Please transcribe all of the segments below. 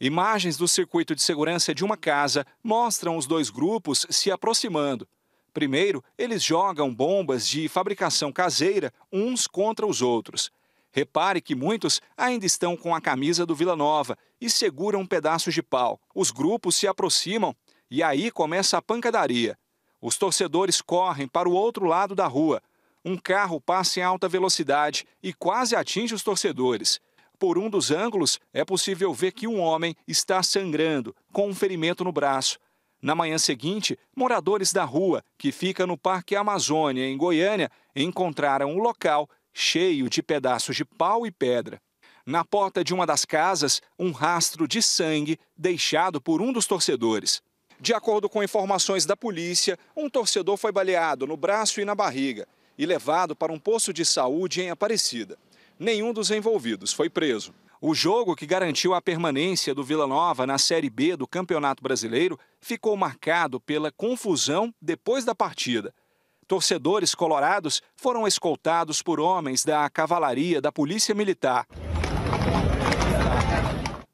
Imagens do circuito de segurança de uma casa mostram os dois grupos se aproximando. Primeiro, eles jogam bombas de fabricação caseira uns contra os outros. Repare que muitos ainda estão com a camisa do Vila Nova e seguram pedaços de pau. Os grupos se aproximam e aí começa a pancadaria. Os torcedores correm para o outro lado da rua. Um carro passa em alta velocidade e quase atinge os torcedores. Por um dos ângulos, é possível ver que um homem está sangrando, com um ferimento no braço. Na manhã seguinte, moradores da rua, que fica no Parque Amazônia, em Goiânia, encontraram o um local cheio de pedaços de pau e pedra. Na porta de uma das casas, um rastro de sangue deixado por um dos torcedores. De acordo com informações da polícia, um torcedor foi baleado no braço e na barriga e levado para um posto de saúde em Aparecida nenhum dos envolvidos foi preso. O jogo que garantiu a permanência do Vila Nova na Série B do Campeonato Brasileiro ficou marcado pela confusão depois da partida. Torcedores colorados foram escoltados por homens da cavalaria da Polícia Militar.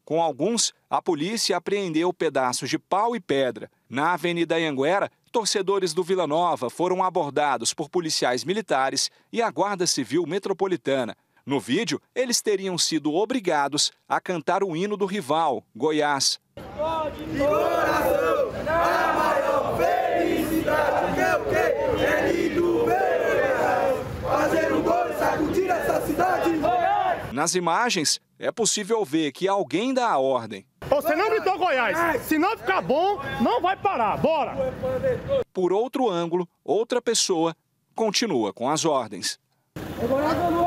Com alguns, a polícia apreendeu pedaços de pau e pedra. Na Avenida Anguera, torcedores do Vila Nova foram abordados por policiais militares e a Guarda Civil Metropolitana. No vídeo, eles teriam sido obrigados a cantar o hino do rival, Goiás. Nas imagens, é possível ver que alguém dá a ordem. Você não gritou Goiás, se não ficar bom, não vai parar, bora! Por outro ângulo, outra pessoa continua com as ordens. É Goiás